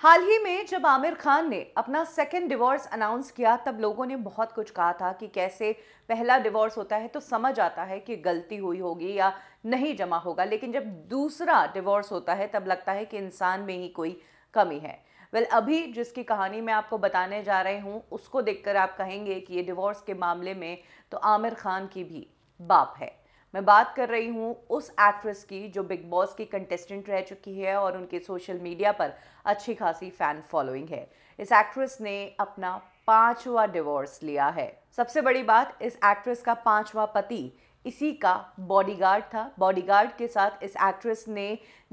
हाल ही में जब आमिर खान ने अपना सेकेंड डिवोर्स अनाउंस किया तब लोगों ने बहुत कुछ कहा था कि कैसे पहला डिवोर्स होता है तो समझ आता है कि गलती हुई होगी या नहीं जमा होगा लेकिन जब दूसरा डिवोर्स होता है तब लगता है कि इंसान में ही कोई कमी है वेल well, अभी जिसकी कहानी मैं आपको बताने जा रही हूँ उसको देखकर आप कहेंगे कि ये डिवोर्स के मामले में तो आमिर खान की भी बाप है मैं बात कर रही हूँ उस एक्ट्रेस की जो बिग बॉस की कंटेस्टेंट रह चुकी है और उनके सोशल मीडिया पर अच्छी खासी फ़ैन फॉलोइंग है इस एक्ट्रेस ने अपना पांचवा डिवोर्स लिया है सबसे बड़ी बात इस एक्ट्रेस का पांचवा पति इसी का बॉडीगार्ड था बॉडीगार्ड के साथ इस एक्ट्रेस ने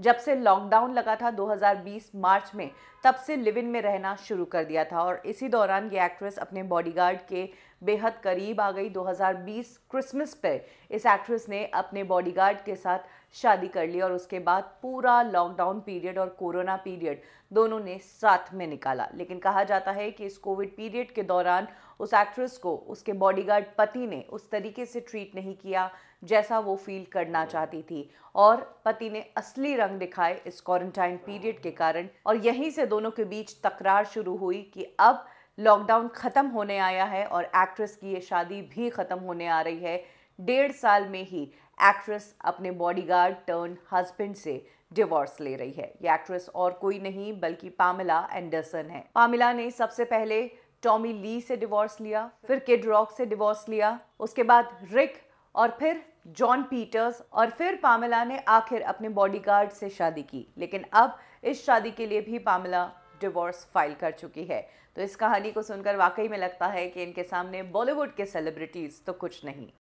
जब से लॉकडाउन लगा था 2020 मार्च में तब से लिव इन में रहना शुरू कर दिया था और इसी दौरान ये एक्ट्रेस अपने बॉडीगार्ड के बेहद करीब आ गई 2020 क्रिसमस पे इस एक्ट्रेस ने अपने बॉडीगार्ड के साथ शादी कर ली और उसके बाद पूरा लॉकडाउन पीरियड और कोरोना पीरियड दोनों ने साथ में निकाला लेकिन कहा जाता है कि इस कोविड पीरियड के दौरान उस एक्ट्रेस को उसके बॉडीगार्ड पति ने उस तरीके से ट्रीट नहीं किया किया जैसा वो फील करना हाँ। चाहती थी और पति ने असली रंग दिखाए इस क्वारंटाइन पीरियड के कारण और यहीं से दोनों के बीच तकरार शुरू हुई कि अब लॉकडाउन ख़त्म होने आया है और एक्ट्रेस की ये शादी भी ख़त्म होने आ रही है डेढ़ साल में ही एक्ट्रेस अपने बॉडीगार्ड टर्न हस्बैंड से डिवोर्स ले रही है ये एक्ट्रेस और कोई नहीं बल्कि पामिला एंडरसन है पामिला ने सबसे पहले टॉमी ली से डिवोर्स लिया फिर किड रॉक से डिवोर्स लिया उसके बाद रिक और फिर जॉन पीटर्स और फिर पामला ने आखिर अपने बॉडीगार्ड से शादी की लेकिन अब इस शादी के लिए भी पामला डिवोर्स फाइल कर चुकी है तो इस कहानी को सुनकर वाकई में लगता है कि इनके सामने बॉलीवुड के सेलिब्रिटीज़ तो कुछ नहीं